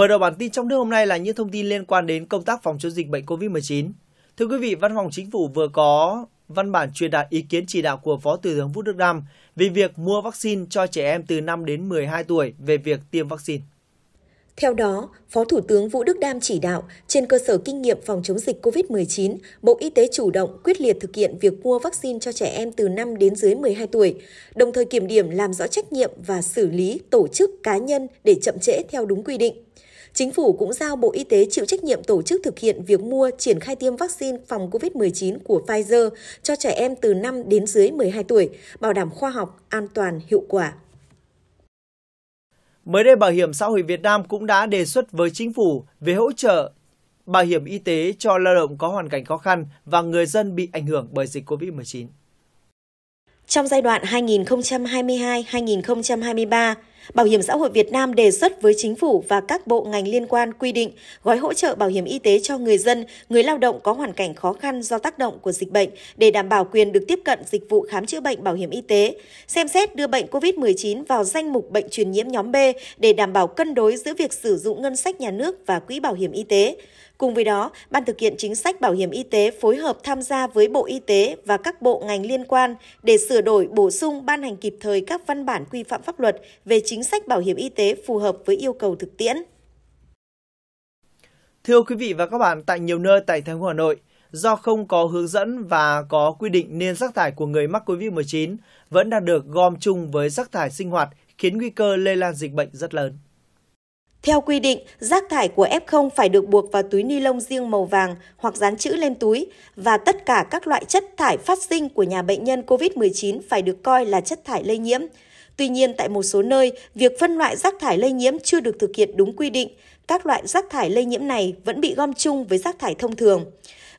Mở đầu bản tin trong nước hôm nay là những thông tin liên quan đến công tác phòng chống dịch bệnh COVID-19. Thưa quý vị, Văn phòng Chính phủ vừa có văn bản truyền đạt ý kiến chỉ đạo của Phó Thủ tướng Vũ Đức Đam về việc mua vaccine cho trẻ em từ 5 đến 12 tuổi về việc tiêm vaccine. Theo đó, Phó Thủ tướng Vũ Đức Đam chỉ đạo, trên cơ sở kinh nghiệm phòng chống dịch COVID-19, Bộ Y tế chủ động, quyết liệt thực hiện việc mua vaccine cho trẻ em từ 5 đến dưới 12 tuổi, đồng thời kiểm điểm làm rõ trách nhiệm và xử lý tổ chức cá nhân để chậm trễ theo đúng quy định. Chính phủ cũng giao Bộ Y tế chịu trách nhiệm tổ chức thực hiện việc mua triển khai tiêm vaccine phòng COVID-19 của Pfizer cho trẻ em từ 5 đến dưới 12 tuổi, bảo đảm khoa học, an toàn, hiệu quả. Mới đây, Bảo hiểm xã hội Việt Nam cũng đã đề xuất với chính phủ về hỗ trợ bảo hiểm y tế cho lao động có hoàn cảnh khó khăn và người dân bị ảnh hưởng bởi dịch COVID-19. Trong giai đoạn 2022-2023, Bảo hiểm xã hội Việt Nam đề xuất với chính phủ và các bộ ngành liên quan quy định gói hỗ trợ bảo hiểm y tế cho người dân, người lao động có hoàn cảnh khó khăn do tác động của dịch bệnh để đảm bảo quyền được tiếp cận dịch vụ khám chữa bệnh bảo hiểm y tế, xem xét đưa bệnh COVID-19 vào danh mục bệnh truyền nhiễm nhóm B để đảm bảo cân đối giữa việc sử dụng ngân sách nhà nước và quỹ bảo hiểm y tế, Cùng với đó, Ban thực hiện chính sách bảo hiểm y tế phối hợp tham gia với Bộ Y tế và các bộ ngành liên quan để sửa đổi, bổ sung, ban hành kịp thời các văn bản quy phạm pháp luật về chính sách bảo hiểm y tế phù hợp với yêu cầu thực tiễn. Thưa quý vị và các bạn, tại nhiều nơi tại thành phố Hà Nội, do không có hướng dẫn và có quy định nên rác thải của người mắc COVID-19 vẫn đang được gom chung với rác thải sinh hoạt khiến nguy cơ lây lan dịch bệnh rất lớn. Theo quy định, rác thải của F0 phải được buộc vào túi ni lông riêng màu vàng hoặc dán chữ lên túi và tất cả các loại chất thải phát sinh của nhà bệnh nhân COVID-19 phải được coi là chất thải lây nhiễm. Tuy nhiên, tại một số nơi, việc phân loại rác thải lây nhiễm chưa được thực hiện đúng quy định. Các loại rác thải lây nhiễm này vẫn bị gom chung với rác thải thông thường.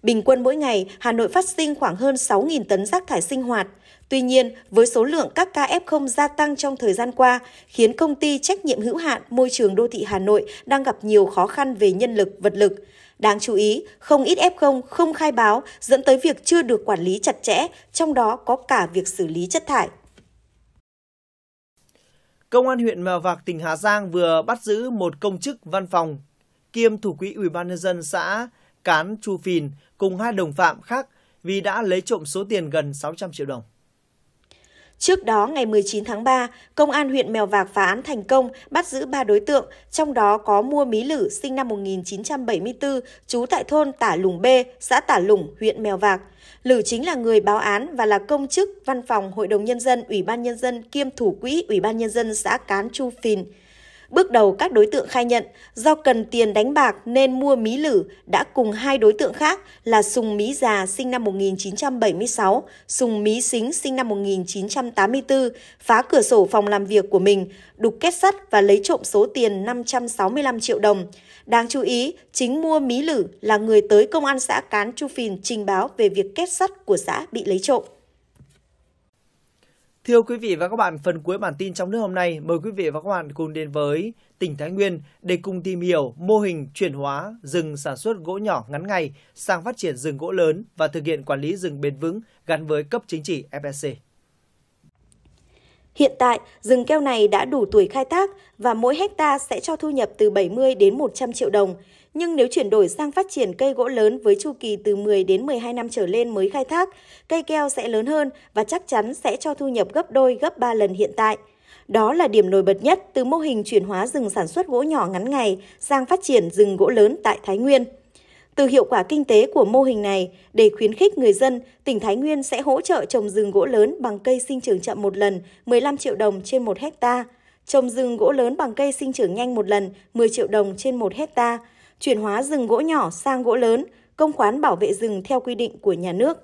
Bình quân mỗi ngày, Hà Nội phát sinh khoảng hơn 6.000 tấn rác thải sinh hoạt – Tuy nhiên, với số lượng các ca F0 gia tăng trong thời gian qua, khiến công ty trách nhiệm hữu hạn môi trường đô thị Hà Nội đang gặp nhiều khó khăn về nhân lực, vật lực. Đáng chú ý, không ít F0 không khai báo dẫn tới việc chưa được quản lý chặt chẽ, trong đó có cả việc xử lý chất thải. Công an huyện Mèo Vạc, tỉnh Hà Giang vừa bắt giữ một công chức văn phòng kiêm thủ quỹ Ủy ban nhân dân xã Cán Chu Phìn cùng hai đồng phạm khác vì đã lấy trộm số tiền gần 600 triệu đồng. Trước đó, ngày 19 tháng 3, Công an huyện Mèo Vạc phá án thành công, bắt giữ 3 đối tượng, trong đó có Mua Mí Lử sinh năm 1974, trú tại thôn Tả Lùng B, xã Tả Lùng, huyện Mèo Vạc. Lử chính là người báo án và là công chức văn phòng Hội đồng Nhân dân, Ủy ban Nhân dân kiêm thủ quỹ Ủy ban Nhân dân xã Cán Chu Phìn. Bước đầu các đối tượng khai nhận do cần tiền đánh bạc nên mua mí lử đã cùng hai đối tượng khác là Sùng Mí Già sinh năm 1976, Sùng Mí Xính sinh năm 1984 phá cửa sổ phòng làm việc của mình, đục kết sắt và lấy trộm số tiền 565 triệu đồng. Đáng chú ý, chính mua mí lử là người tới công an xã Cán Chu Phìn trình báo về việc kết sắt của xã bị lấy trộm. Thưa quý vị và các bạn, phần cuối bản tin trong nước hôm nay, mời quý vị và các bạn cùng đến với tỉnh Thái Nguyên để cùng tìm hiểu mô hình chuyển hóa rừng sản xuất gỗ nhỏ ngắn ngày sang phát triển rừng gỗ lớn và thực hiện quản lý rừng bền vững gắn với cấp chứng chỉ FSC. Hiện tại, rừng keo này đã đủ tuổi khai thác và mỗi hecta sẽ cho thu nhập từ 70 đến 100 triệu đồng. Nhưng nếu chuyển đổi sang phát triển cây gỗ lớn với chu kỳ từ 10 đến 12 năm trở lên mới khai thác, cây keo sẽ lớn hơn và chắc chắn sẽ cho thu nhập gấp đôi, gấp 3 lần hiện tại. Đó là điểm nổi bật nhất từ mô hình chuyển hóa rừng sản xuất gỗ nhỏ ngắn ngày sang phát triển rừng gỗ lớn tại Thái Nguyên. Từ hiệu quả kinh tế của mô hình này, để khuyến khích người dân, tỉnh Thái Nguyên sẽ hỗ trợ trồng rừng gỗ lớn bằng cây sinh trưởng chậm một lần 15 triệu đồng trên 1 hecta, trồng rừng gỗ lớn bằng cây sinh trưởng nhanh một lần 10 triệu đồng trên 1 hecta, chuyển hóa rừng gỗ nhỏ sang gỗ lớn, công khoán bảo vệ rừng theo quy định của nhà nước.